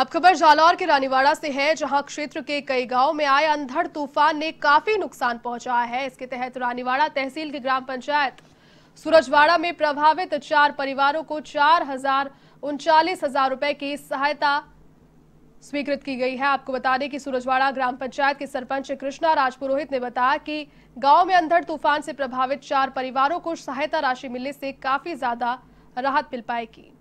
अब खबर जालौर के रानीवाड़ा से है जहां क्षेत्र के कई गांव में आए अंधड़ तूफान ने काफी नुकसान पहुंचाया है इसके तहत रानीवाड़ा तहसील की ग्राम पंचायत सूरजवाड़ा में प्रभावित चार परिवारों को चार हजार उनचालीस हजार रुपए की सहायता स्वीकृत की गई है आपको बता दें कि सूरजवाड़ा ग्राम पंचायत के सरपंच कृष्णा राजपुरोहित ने बताया कि गांव में अंधड़ तूफान से प्रभावित चार परिवारों को सहायता राशि मिलने से काफी ज्यादा राहत मिल पाएगी